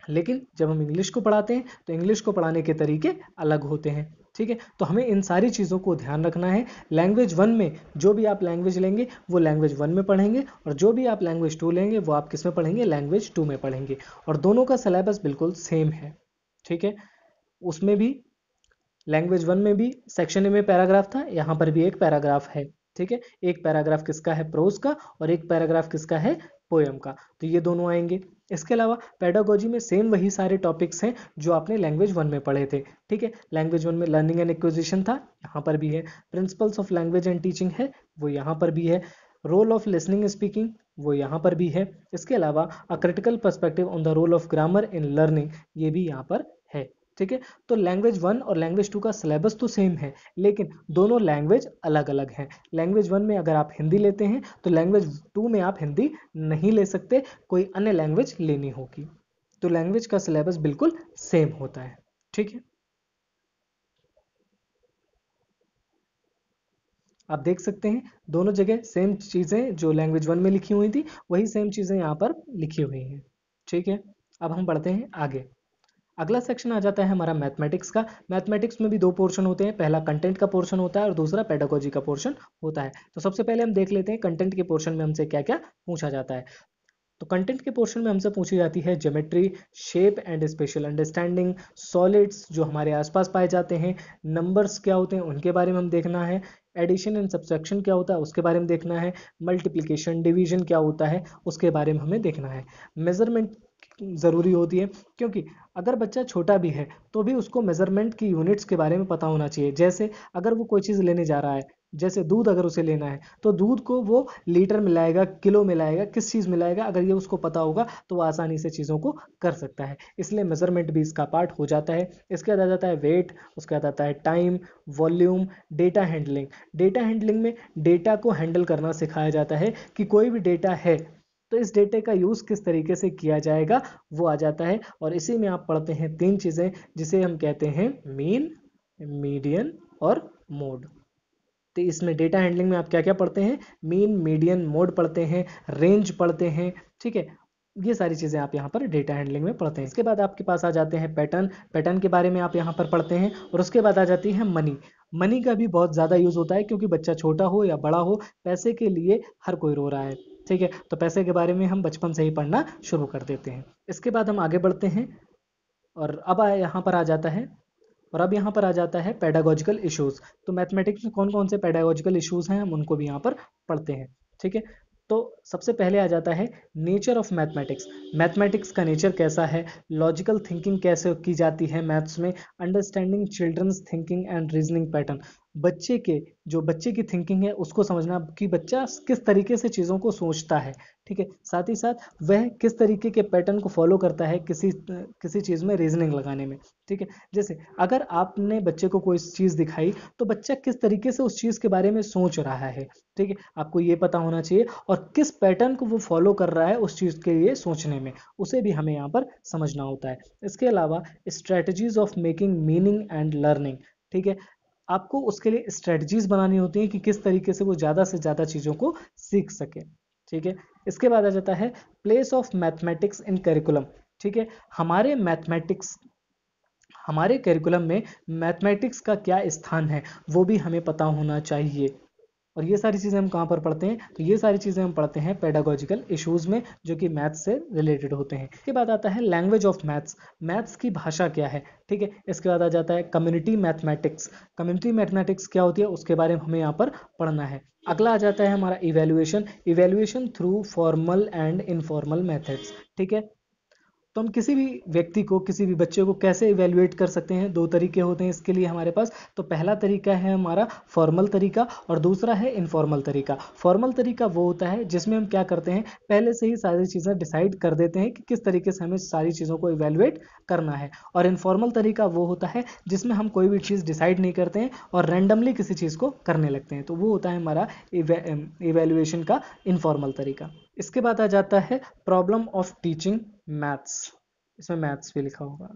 लेकिन जब हम इंग्लिश को पढ़ाते हैं तो इंग्लिश को पढ़ाने के तरीके अलग होते हैं ठीक है तो हमें इन सारी चीज़ों को ध्यान रखना है लैंग्वेज वन में जो भी आप लैंग्वेज लेंगे वो लैंग्वेज वन में पढ़ेंगे और जो भी आप लैंग्वेज टू लेंगे वो आप किस में पढ़ेंगे लैंग्वेज टू में पढ़ेंगे और दोनों का सिलेबस बिल्कुल सेम है ठीक है उसमें भी लैंग्वेज वन में भी सेक्शन ए में पैराग्राफ था यहाँ पर भी एक पैराग्राफ है ठीक है एक पैराग्राफ किसका है प्रोज का और एक पैराग्राफ किसका है पोएम का तो ये दोनों आएंगे इसके अलावा पेडागोजी में सेम वही सारे टॉपिक्स हैं जो आपने लैंग्वेज वन में पढ़े थे ठीक है लैंग्वेज वन में लर्निंग एंड एक्विजिशन था यहाँ पर भी है principles of language and teaching है वो यहाँ पर भी है रोल ऑफ लिसनिंग स्पीकिंग वो यहाँ पर भी है इसके अलावा a critical perspective on the role of grammar in learning ये भी यहाँ पर ठीक है तो लैंग्वेज वन और लैंग्वेज टू का सिलेबस तो सेम है लेकिन दोनों लैंग्वेज अलग अलग हैं लैंग्वेज वन में अगर आप हिंदी लेते हैं तो लैंग्वेज टू में आप हिंदी नहीं ले सकते कोई अन्य लैंग्वेज लेनी होगी तो लैंग्वेज का सिलेबस बिल्कुल सेम होता है ठीक है आप देख सकते हैं दोनों जगह सेम चीज़ें जो लैंग्वेज वन में लिखी हुई थी वही सेम चीज़ें यहाँ पर लिखी हुई हैं ठीक है अब हम बढ़ते हैं आगे अगला सेक्शन आ जाता है हमारा मैथमेटिक्स का मैथमेटिक्स में भी दो पोर्शन होते हैं पहला कंटेंट का पोर्शन होता है और दूसरा पेडागोजी का पोर्शन होता है तो सबसे पहले हम देख लेते हैं कंटेंट के पोर्शन में हमसे क्या क्या पूछा जाता है तो कंटेंट के पोर्शन में हमसे पूछी जाती है geometry shape and spatial understanding solids जो हमारे आसपास पाए जाते हैं नंबर्स क्या होते हैं उनके बारे में हम देखना है एडिशन एंड सब्सट्रैक्शन क्या होता है उसके बारे में देखना है मल्टीप्लिकेशन डिवीजन क्या होता है उसके बारे में हमें देखना है मेजरमेंट ज़रूरी होती है क्योंकि अगर बच्चा छोटा भी है तो भी उसको मेज़रमेंट की यूनिट्स के बारे में पता होना चाहिए जैसे अगर वो कोई चीज़ लेने जा रहा है जैसे दूध अगर उसे लेना है तो दूध को वो लीटर मिलाएगा किलो मिलाएगा किस चीज़ मिलाएगा अगर ये उसको पता होगा तो वो आसानी से चीज़ों को कर सकता है इसलिए मेज़रमेंट भी इसका पार्ट हो जाता है इसके बाद आ जाता है वेट उसके बाद आता है time volume data handling data handling में डेटा को हैंडल करना सिखाया जाता है कि कोई भी डेटा है तो इस डेटे का यूज़ किस तरीके से किया जाएगा वो आ जाता है और इसी में आप पढ़ते हैं तीन चीज़ें जिसे हम कहते हैं मीन मीडियन और मोड तो इसमें डेटा हैंडलिंग में आप क्या क्या पढ़ते हैं मीन मीडियन मोड पढ़ते हैं रेंज पढ़ते हैं ठीक है ये सारी चीज़ें आप यहाँ पर डेटा हैंडलिंग में पढ़ते हैं इसके बाद आपके पास आ जाते हैं पैटर्न पैटर्न के बारे में आप यहाँ पर पढ़ते हैं और उसके बाद आ जाती है मनी मनी का भी बहुत ज़्यादा यूज़ होता है क्योंकि बच्चा छोटा हो या बड़ा हो पैसे के लिए हर कोई रो रहा है ठीक है तो पैसे के बारे में हम बचपन से ही पढ़ना शुरू कर देते हैं इसके बाद हम आगे बढ़ते हैं और अब यहाँ पर आ जाता है और अब यहाँ पर आ जाता है पैडागोजिकल इशूज़ तो मैथमेटिक्स में कौन कौन से पैडागोजिकल इशूज़ हैं हम उनको भी यहाँ पर पढ़ते हैं ठीक है तो सबसे पहले आ जाता है नेचर ऑफ मैथमेटिक्स मैथमेटिक्स का नेचर कैसा है लॉजिकल थिंकिंग कैसे की जाती है मैथ्स में understanding children's thinking and reasoning pattern बच्चे के जो बच्चे की थिंकिंग है उसको समझना कि बच्चा किस तरीके से चीज़ों को सोचता है ठीक है साथ ही साथ वह किस तरीके के पैटर्न को फॉलो करता है किसी किसी चीज़ में रीजनिंग लगाने में ठीक है जैसे अगर आपने बच्चे को कोई चीज़ दिखाई तो बच्चा किस तरीके से उस चीज़ के बारे में सोच रहा है ठीक है आपको ये पता होना चाहिए और किस पैटर्न को वो फॉलो कर रहा है उस चीज़ के लिए सोचने में उसे भी हमें यहाँ पर समझना होता है इसके अलावा strategies of making meaning and learning ठीक है आपको उसके लिए स्ट्रेटजीज बनानी होती है कि किस तरीके से वो ज़्यादा से ज़्यादा चीज़ों को सीख सके ठीक है इसके बाद आ जाता है place of mathematics in curriculum ठीक है हमारे मैथमेटिक्स हमारे करिकुलम में मैथमेटिक्स का क्या स्थान है वो भी हमें पता होना चाहिए और ये सारी चीज़ें हम कहाँ पर पढ़ते हैं तो ये सारी चीज़ें हम पढ़ते हैं पेडागोजिकल इशूज़ में जो कि मैथ्स से रिलेटेड होते हैं इसके बाद आता है लैंग्वेज ऑफ मैथ्स मैथ्स की भाषा क्या है ठीक है इसके बाद आ जाता है कम्युनिटी मैथमेटिक्स कम्युनिटी मैथमेटिक्स क्या होती है उसके बारे में हमें यहाँ पर पढ़ना है अगला आ जाता है हमारा evaluation evaluation through formal and informal methods ठीक है तो हम किसी भी व्यक्ति को किसी भी बच्चे को कैसे इवेल्युएट कर सकते हैं दो तरीके होते हैं इसके लिए हमारे पास तो पहला तरीका है हमारा फॉर्मल तरीका और दूसरा है इनफॉर्मल तरीका फॉर्मल तरीका वो होता है जिसमें हम क्या करते हैं पहले से ही सारी चीज़ें डिसाइड कर देते हैं कि किस तरीके से हमें सारी चीज़ों को इवेल्युएट करना है और इनफॉर्मल तरीका वो होता है जिसमें हम कोई भी चीज़ डिसाइड नहीं करते हैं और रैंडमली किसी चीज़ को करने लगते हैं तो वो होता है हमारा इवेल्युएशन का इनफॉर्मल तरीका इसके बाद आ जाता है प्रॉब्लम ऑफ टीचिंग मैथ्स इसमें मैथ्स भी लिखा होगा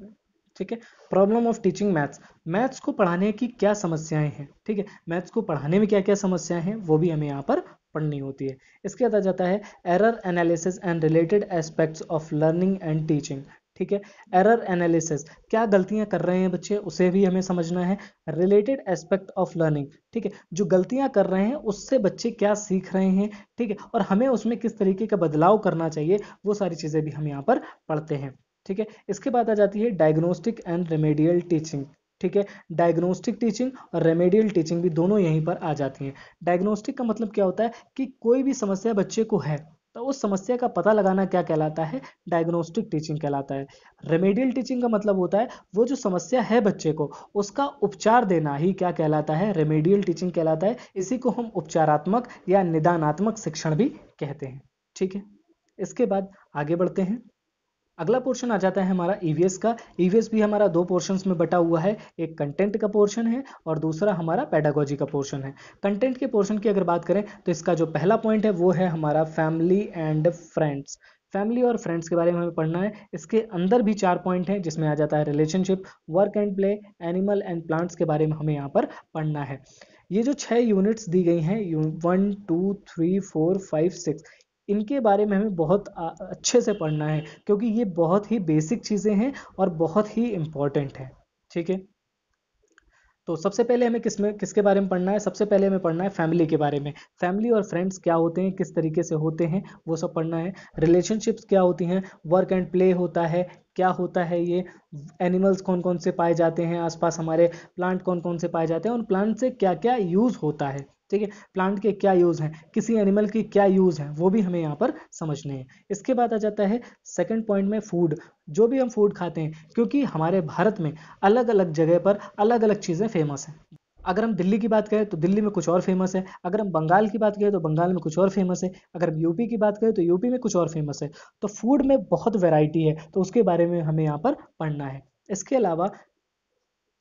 ठीक है problem of teaching maths maths को पढ़ाने की क्या समस्याएं हैं ठीक है मैथ्स को पढ़ाने में क्या क्या समस्याएं हैं वो भी हमें यहाँ पर पढ़नी होती है इसके बाद आ जाता है error analysis and related aspects of learning and teaching ठीक है एरर एनालिसिस क्या गलतियां कर रहे हैं बच्चे उसे भी हमें समझना है रिलेटेड एस्पेक्ट ऑफ लर्निंग ठीक है जो गलतियां कर रहे हैं उससे बच्चे क्या सीख रहे हैं ठीक है और हमें उसमें किस तरीके का बदलाव करना चाहिए वो सारी चीज़ें भी हम यहाँ पर पढ़ते हैं ठीक है इसके बाद आ जाती है डायग्नोस्टिक एंड रेमेडियल टीचिंग ठीक है डायग्नोस्टिक टीचिंग और रेमेडियल टीचिंग भी दोनों यहीं पर आ जाती हैं डायग्नोस्टिक का मतलब क्या होता है कि कोई भी समस्या बच्चे को है तो उस समस्या का पता लगाना क्या कहलाता है डायग्नोस्टिक टीचिंग कहलाता है रेमेडियल टीचिंग का मतलब होता है वो जो समस्या है बच्चे को उसका उपचार देना ही क्या कहलाता है रेमेडियल टीचिंग कहलाता है इसी को हम उपचारात्मक या निदानात्मक शिक्षण भी कहते हैं ठीक है इसके बाद आगे बढ़ते हैं अगला पोर्शन आ जाता है हमारा ईवीएस e का ईवीएस e भी हमारा दो पोर्शन में बटा हुआ है एक कंटेंट का पोर्शन है और दूसरा हमारा पैडागोजी का पोर्शन है कंटेंट के पोर्शन की अगर बात करें तो इसका जो पहला पॉइंट है वो है हमारा फैमिली एंड फ्रेंड्स फैमिली और फ्रेंड्स के बारे में हमें पढ़ना है इसके अंदर भी चार पॉइंट हैं जिसमें आ जाता है relationship work and play animal and plants के बारे में हमें यहाँ पर पढ़ना है ये जो छः यूनिट्स दी गई हैं one two three four five six इनके बारे में हमें बहुत अच्छे से पढ़ना है क्योंकि ये बहुत ही बेसिक चीज़ें हैं और बहुत ही इम्पॉर्टेंट हैं ठीक है तो सबसे पहले हमें किस में किसके बारे में पढ़ना है सबसे पहले हमें पढ़ना है फैमिली के बारे में फैमिली और फ्रेंड्स क्या होते हैं किस तरीके से होते हैं वो सब पढ़ना है रिलेशनशिप्स क्या होती हैं वर्क एंड प्ले होता है क्या होता है ये एनिमल्स कौन कौन से पाए जाते हैं आसपास हमारे प्लांट कौन कौन से पाए जाते हैं उन प्लांट से क्या क्या यूज़ होता है ठीक है प्लांट के क्या यूज़ हैं किसी एनिमल की क्या यूज़ हैं वो भी हमें यहाँ पर समझने हैं इसके बाद आ जाता है सेकंड पॉइंट में फूड जो भी हम फूड खाते हैं क्योंकि हमारे भारत में अलग अलग जगह पर अलग अलग चीज़ें फेमस हैं अगर हम दिल्ली की बात करें तो दिल्ली में कुछ और फेमस है अगर हम बंगाल की बात करें तो बंगाल में कुछ और फेमस है अगर हम यूपी की बात करें तो यूपी में कुछ और फेमस है तो फूड में बहुत वेराइटी है तो उसके बारे में हमें यहाँ पर पढ़ना है इसके अलावा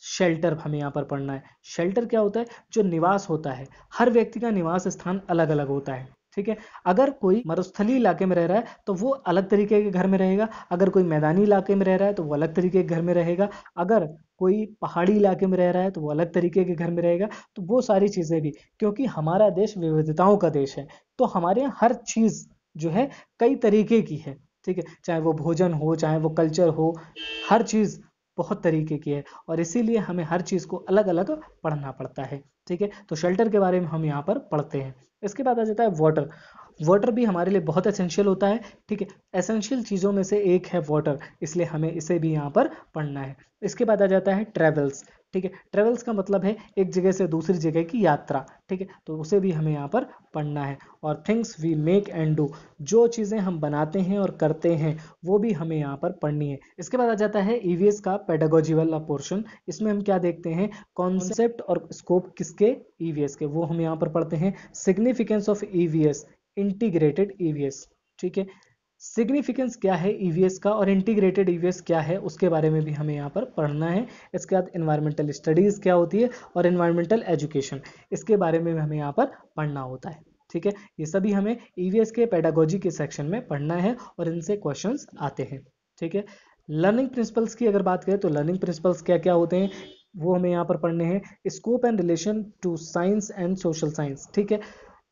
शेल्टर हमें यहाँ पर पढ़ना है शेल्टर क्या होता है जो निवास होता है हर व्यक्ति का निवास स्थान अलग अलग होता है ठीक है अगर कोई मरुस्थली इलाके में रह रहा है तो वो अलग तरीके के घर में रहेगा अगर कोई मैदानी इलाके में रह रहा है तो वो अलग तरीके के घर में रहेगा अगर कोई पहाड़ी इलाके में रह रहा है तो वो अलग तरीके के घर में रहेगा तो वो सारी चीज़ें भी क्योंकि हमारा देश विविधताओं का देश है तो हमारे यहाँ हर चीज़ जो है कई तरीके की है ठीक है चाहे वो भोजन हो चाहे वो कल्चर हो हर चीज़ बहुत तरीके की है और इसीलिए हमें हर चीज़ को अलग अलग पढ़ना पड़ता है ठीक है तो शेल्टर के बारे में हम यहाँ पर पढ़ते हैं इसके बाद आ जाता है वाटर वाटर भी हमारे लिए बहुत एसेंशियल होता है ठीक है एसेंशियल चीज़ों में से एक है वाटर इसलिए हमें इसे भी यहाँ पर पढ़ना है इसके बाद आ जाता है ट्रेवल्स ठीक है ट्रेवल्स का मतलब है एक जगह से दूसरी जगह की यात्रा ठीक है तो उसे भी हमें यहाँ पर पढ़ना है और things we make and do जो चीज़ें हम बनाते हैं और करते हैं वो भी हमें यहाँ पर पढ़नी है इसके बाद आ जाता है ई e का पेडागोजी वाला पोर्शन इसमें हम क्या देखते हैं कॉन्सेप्ट और स्कोप किसके ई e के वो हम यहाँ पर पढ़ते हैं significance of E integrated EVS e ठीक है सिग्निफिकेंस क्या है ईवीएस e का और इंटीग्रेटेड ईवीएस e क्या है उसके बारे में भी हमें यहाँ पर पढ़ना है इसके बाद इन्वायरमेंटल स्टडीज़ क्या होती है और इन्वायरमेंटल एजुकेशन इसके बारे में भी हमें यहाँ पर पढ़ना होता है ठीक है ये सभी हमें ईवीएस के पैडागोजी के सेक्शन में पढ़ना है और इनसे क्वेश्चन आते हैं ठीक है लर्निंग प्रिंसिपल्स की अगर बात करें तो लर्निंग प्रिंसिपल्स क्या क्या होते हैं वो हमें यहाँ पर पढ़ने हैं scope and relation to science and social science ठीक है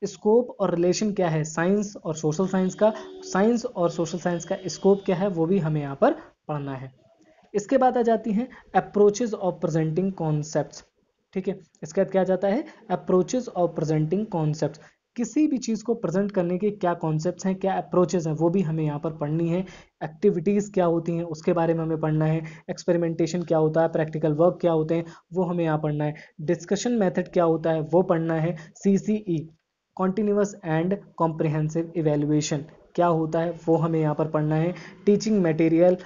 स्कोप और रिलेशन क्या है साइंस और सोशल साइंस का साइंस और सोशल साइंस का स्कोप क्या है वो भी हमें यहाँ पर पढ़ना है इसके बाद आ जाती हैं अप्रोचेज ऑफ प्रेजेंटिंग कॉन्सेप्ट ठीक है इसके बाद क्या आ जाता है अप्रोचेज ऑफ प्रेजेंटिंग कॉन्सेप्ट किसी भी चीज़ को प्रेजेंट करने के क्या कॉन्सेप्ट्स हैं क्या अप्रोचेज हैं वो भी हमें यहाँ पर पढ़नी है एक्टिविटीज़ क्या होती हैं उसके बारे में हमें पढ़ना है एक्सपेरिमेंटेशन क्या होता है प्रैक्टिकल वर्क क्या होते हैं वो हमें यहाँ पढ़ना है डिस्कशन मेथड क्या होता है वो पढ़ना है C continuous and comprehensive evaluation क्या होता है वो हमें यहाँ पर पढ़ना है टीचिंग मटेरियल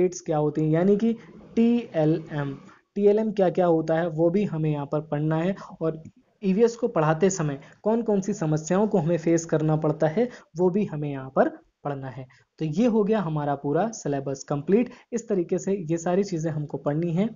एड्स क्या होती हैं यानी कि T L M T L M क्या क्या होता है वो भी हमें यहाँ पर पढ़ना है और एस e को पढ़ाते समय कौन कौन सी समस्याओं को हमें फेस करना पड़ता है वो भी हमें यहाँ पर पढ़ना है तो ये हो गया हमारा पूरा सिलेबस कंप्लीट इस तरीके से ये सारी चीज़ें हमको पढ़नी है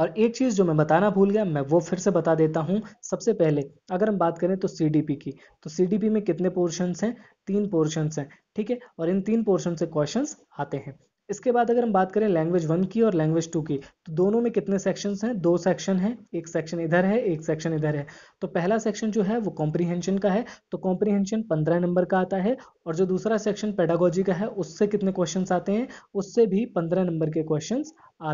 और एक चीज़ जो मैं बताना भूल गया मैं वो फिर से बता देता हूँ सबसे पहले अगर हम बात करें तो सी की तो सी में कितने पोर्शंस हैं तीन पोर्शंस हैं ठीक है और इन तीन पोर्शन से क्वेश्चन आते हैं इसके बाद अगर हम बात करें लैंग्वेज वन की और लैंग्वेज टू की तो दोनों में कितने सेक्शंस हैं दो सेक्शन हैं एक सेक्शन इधर है एक सेक्शन इधर है तो पहला सेक्शन जो है वो कॉम्प्रीहेंशन का है तो कॉम्प्रीहेंशन पंद्रह नंबर का आता है और जो दूसरा सेक्शन पेडागोजी का है उससे कितने क्वेश्चन आते हैं उससे भी पंद्रह नंबर के क्वेश्चन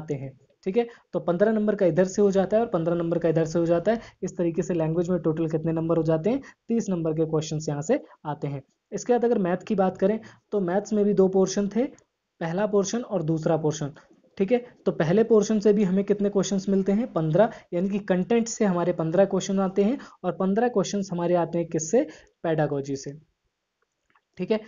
आते हैं ठीक है तो पंद्रह नंबर का इधर से हो जाता है और पंद्रह नंबर का इधर से हो जाता है इस तरीके से लैंग्वेज में टोटल कितने नंबर हो जाते हैं तीस नंबर के क्वेश्चन यहाँ से आते हैं इसके बाद अगर मैथ की बात करें तो मैथ्स में भी दो पोर्शन थे पहला पोर्शन और दूसरा पोर्शन ठीक है तो पहले पोर्शन से भी हमें कितने क्वेश्चंस मिलते हैं पंद्रह यानी कि कंटेंट से हमारे पंद्रह क्वेश्चन आते हैं और पंद्रह क्वेश्चंस हमारे आते हैं किससे पैडागोजी से ठीक है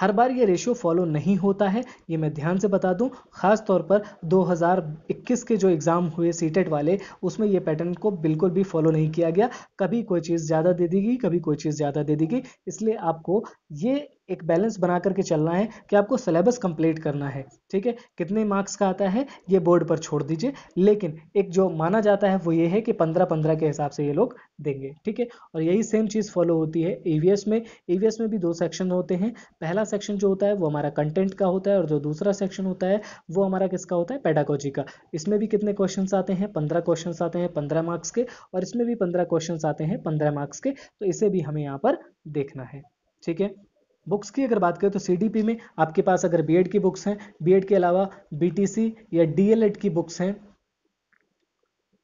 हर बार ये रेशियो फॉलो नहीं होता है ये मैं ध्यान से बता दूं खास तौर पर 2021 के जो एग्ज़ाम हुए सीटेट e वाले उसमें ये पैटर्न को बिल्कुल भी फॉलो नहीं किया गया कभी कोई चीज़ ज़्यादा दे देगी कभी कोई चीज़ ज़्यादा दे देगी इसलिए आपको ये एक बैलेंस बना करके चलना है कि आपको सिलेबस कंप्लीट करना है ठीक है कितने मार्क्स का आता है ये बोर्ड पर छोड़ दीजिए लेकिन एक जो माना जाता है वो ये है कि पंद्रह पंद्रह के हिसाब से ये लोग देंगे ठीक है और यही सेम चीज़ फॉलो होती है ई में ई में भी दो सेक्शन होते हैं पहला सेक्शन जो होता है वो हमारा कंटेंट का होता है और जो दूसरा सेक्शन होता है वो हमारा किसका होता है पेडाकोजी का इसमें भी कितने क्वेश्चन आते हैं पंद्रह क्वेश्चन आते हैं पंद्रह मार्क्स के और इसमें भी पंद्रह क्वेश्चन आते हैं पंद्रह मार्क्स के तो इसे भी हमें यहाँ पर देखना है ठीक है बुक्स की अगर बात करें तो सी में आपके पास अगर बी की बुक्स हैं बी के अलावा बी या डी की बुक्स हैं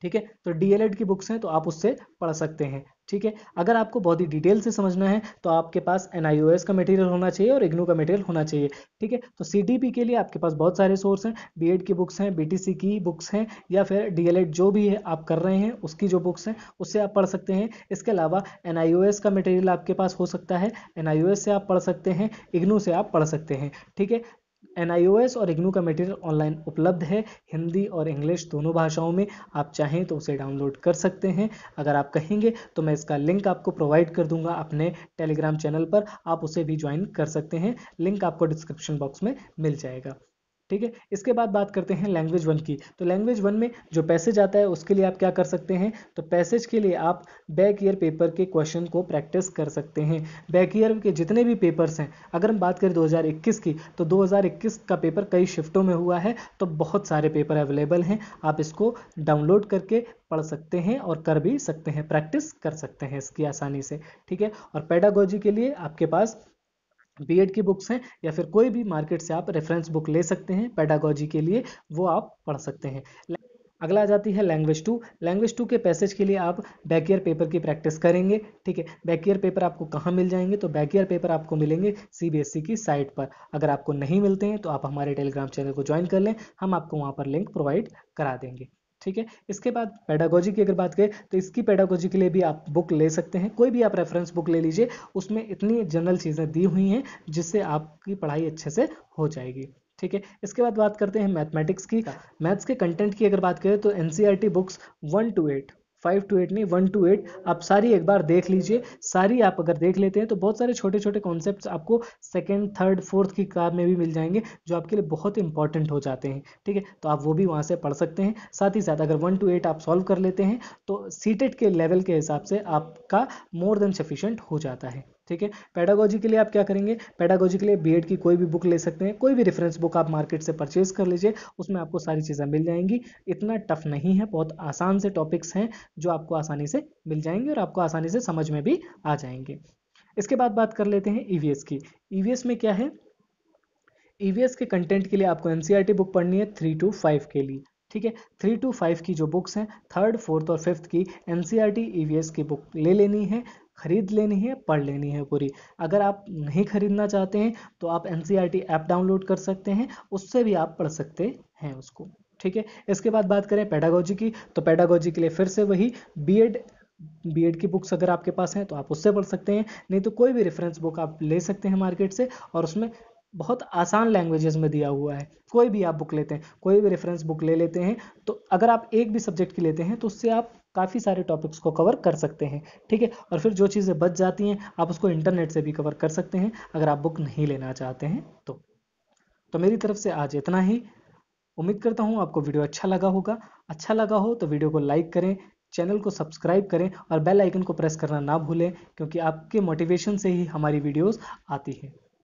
ठीक है तो डीएलएड की बुक्स हैं तो आप उससे पढ़ सकते हैं ठीक है अगर आपको बहुत ही डिटेल से समझना है तो आपके पास एन का मटेरियल होना चाहिए और इग्नू का मटेरियल होना चाहिए ठीक है तो सी के लिए आपके पास बहुत सारे सोर्स हैं बी की बुक्स हैं बी की बुक्स हैं या फिर डी जो भी है आप कर रहे हैं उसकी जो बुक्स हैं उससे आप पढ़ सकते हैं इसके अलावा एन का मटेरियल आपके पास हो सकता है एन से आप पढ़ सकते हैं इग्नू से आप पढ़ सकते हैं ठीक है एन और इग्नू का मटेरियल ऑनलाइन उपलब्ध है हिंदी और इंग्लिश दोनों भाषाओं में आप चाहें तो उसे डाउनलोड कर सकते हैं अगर आप कहेंगे तो मैं इसका लिंक आपको प्रोवाइड कर दूंगा अपने टेलीग्राम चैनल पर आप उसे भी ज्वाइन कर सकते हैं लिंक आपको डिस्क्रिप्शन बॉक्स में मिल जाएगा ठीक है इसके बाद बात करते हैं लैंग्वेज वन की तो लैंग्वेज वन में जो पैसेज आता है उसके लिए आप क्या कर सकते हैं तो पैसेज के लिए आप बैक ईयर पेपर के क्वेश्चन को प्रैक्टिस कर सकते हैं बैक ईयर के जितने भी पेपर्स हैं अगर हम बात करें 2021 की तो 2021 का पेपर कई शिफ्टों में हुआ है तो बहुत सारे पेपर अवेलेबल हैं आप इसको डाउनलोड करके पढ़ सकते हैं और कर भी सकते हैं प्रैक्टिस कर सकते हैं इसकी आसानी से ठीक है और पैडागोजी के लिए आपके पास बीएड की बुक्स हैं या फिर कोई भी मार्केट से आप रेफरेंस बुक ले सकते हैं पैडागोजी के लिए वो आप पढ़ सकते हैं अगला आ जाती है लैंग्वेज टू लैंग्वेज टू के पैसेज के लिए आप बैक ईयर पेपर की प्रैक्टिस करेंगे ठीक है बैक ईयर पेपर आपको कहाँ मिल जाएंगे तो बैक ईयर पेपर आपको मिलेंगे सीबीएसई e की साइट पर अगर आपको नहीं मिलते हैं तो आप हमारे टेलीग्राम चैनल को ज्वाइन कर लें हम आपको वहाँ पर लिंक प्रोवाइड करा देंगे ठीक है इसके बाद पैडागोजी की अगर बात करें तो इसकी पैडागोजी के लिए भी आप बुक ले सकते हैं कोई भी आप रेफरेंस बुक ले लीजिए उसमें इतनी जनरल चीज़ें दी हुई हैं जिससे आपकी पढ़ाई अच्छे से हो जाएगी ठीक है इसके बाद बात करते हैं मैथमेटिक्स की मैथ्स हाँ। के कंटेंट की अगर बात करें तो N books one two eight five two eight नहीं वन टू एट आप सारी एक बार देख लीजिए सारी आप अगर देख लेते हैं तो बहुत सारे छोटे छोटे कॉन्सेप्ट आपको सेकेंड थर्ड फोर्थ की किताब में भी मिल जाएंगे जो आपके लिए बहुत इंपॉर्टेंट हो जाते हैं ठीक है तो आप वो भी वहाँ से पढ़ सकते हैं साथ ही साथ अगर वन टू एट आप सॉल्व कर लेते हैं तो सीटेट के लेवल के हिसाब से आपका मोर देन सफिशेंट हो जाता है ठीक है पैडागोजी के लिए आप क्या करेंगे पैडागोजी के लिए बी की कोई भी बुक ले सकते हैं कोई भी रेफरेंस बुक आप मार्केट से परचेज कर लीजिए उसमें आपको सारी चीज़ें मिल जाएंगी इतना टफ नहीं है बहुत आसान से टॉपिक्स हैं जो आपको आसानी से मिल जाएंगे और आपको आसानी से समझ में भी आ जाएंगे इसके बाद बात कर लेते हैं ई e की ई e में क्या है ई e के कंटेंट के लिए आपको एन बुक पढ़नी है थ्री टू फाइव के लिए ठीक है थ्री टू फाइव की जो बुक्स हैं थर्ड फोर्थ और फिफ्थ की एन सी टी की बुक ले लेनी है खरीद लेनी है पढ़ लेनी है पूरी अगर आप नहीं खरीदना चाहते हैं तो आप एन e ऐप डाउनलोड कर सकते हैं उससे भी आप पढ़ सकते हैं उसको ठीक है इसके बाद बात करें पैडागोजी की तो पैडागोजी के लिए फिर से वही बी बी की बुक्स अगर आपके पास हैं तो आप उससे पढ़ सकते हैं नहीं तो कोई भी रेफरेंस बुक आप ले सकते हैं मार्केट से और उसमें बहुत आसान लैंग्वेजेस में दिया हुआ है कोई भी आप बुक लेते हैं कोई भी रेफरेंस बुक ले लेते हैं तो अगर आप एक भी सब्जेक्ट की लेते हैं तो उससे आप काफ़ी सारे टॉपिक्स को कवर कर सकते हैं ठीक है और फिर जो चीज़ें बच जाती हैं आप उसको इंटरनेट से भी कवर कर सकते हैं अगर आप बुक नहीं लेना चाहते हैं तो तो मेरी तरफ से आज इतना ही उम्मीद करता हूँ आपको वीडियो अच्छा लगा होगा अच्छा लगा हो तो वीडियो को लाइक करें चैनल को सब्सक्राइब करें और बेल आइकन को प्रेस करना ना भूलें क्योंकि आपके मोटिवेशन से ही हमारी वीडियोस आती हैं